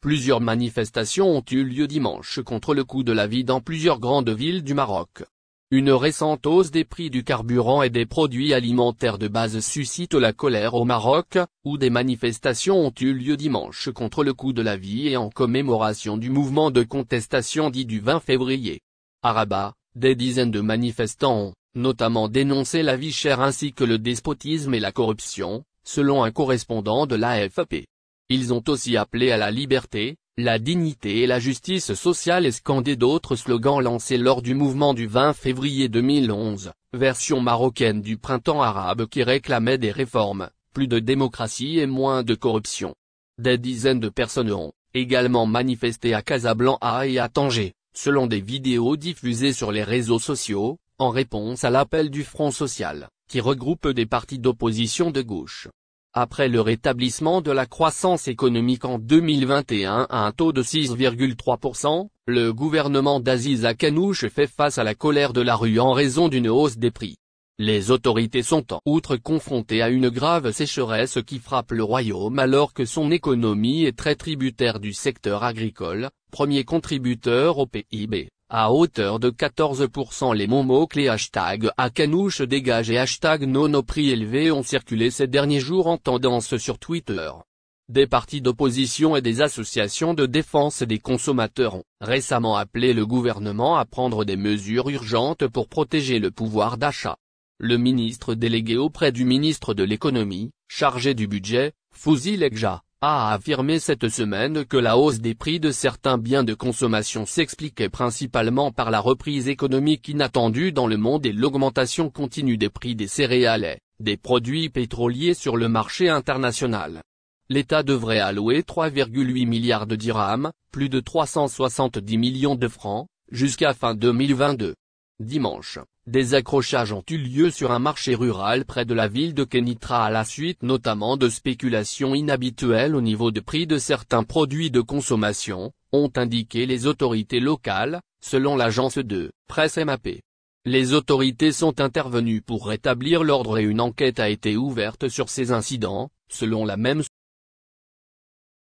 Plusieurs manifestations ont eu lieu dimanche contre le coût de la vie dans plusieurs grandes villes du Maroc. Une récente hausse des prix du carburant et des produits alimentaires de base suscite la colère au Maroc, où des manifestations ont eu lieu dimanche contre le coût de la vie et en commémoration du mouvement de contestation dit du 20 février. ARABA des dizaines de manifestants ont, notamment dénoncé la vie chère ainsi que le despotisme et la corruption, selon un correspondant de l'AFP. Ils ont aussi appelé à la liberté, la dignité et la justice sociale et scandé d'autres slogans lancés lors du mouvement du 20 février 2011, version marocaine du printemps arabe qui réclamait des réformes, plus de démocratie et moins de corruption. Des dizaines de personnes ont, également manifesté à Casablanca et à Tanger, selon des vidéos diffusées sur les réseaux sociaux, en réponse à l'appel du Front Social, qui regroupe des partis d'opposition de gauche. Après le rétablissement de la croissance économique en 2021 à un taux de 6,3%, le gouvernement d'Aziz Akanouche fait face à la colère de la rue en raison d'une hausse des prix. Les autorités sont en outre confrontées à une grave sécheresse qui frappe le royaume alors que son économie est très tributaire du secteur agricole, premier contributeur au PIB, à hauteur de 14% les mots, clés hashtag à canouche dégage et hashtag non prix élevé ont circulé ces derniers jours en tendance sur Twitter. Des partis d'opposition et des associations de défense des consommateurs ont récemment appelé le gouvernement à prendre des mesures urgentes pour protéger le pouvoir d'achat. Le ministre délégué auprès du ministre de l'économie, chargé du budget, Fouzi Legja, a affirmé cette semaine que la hausse des prix de certains biens de consommation s'expliquait principalement par la reprise économique inattendue dans le monde et l'augmentation continue des prix des céréales et des produits pétroliers sur le marché international. L'État devrait allouer 3,8 milliards de dirhams, plus de 370 millions de francs, jusqu'à fin 2022. Dimanche, des accrochages ont eu lieu sur un marché rural près de la ville de Kenitra à la suite notamment de spéculations inhabituelles au niveau de prix de certains produits de consommation, ont indiqué les autorités locales, selon l'agence de presse MAP. Les autorités sont intervenues pour rétablir l'ordre et une enquête a été ouverte sur ces incidents, selon la même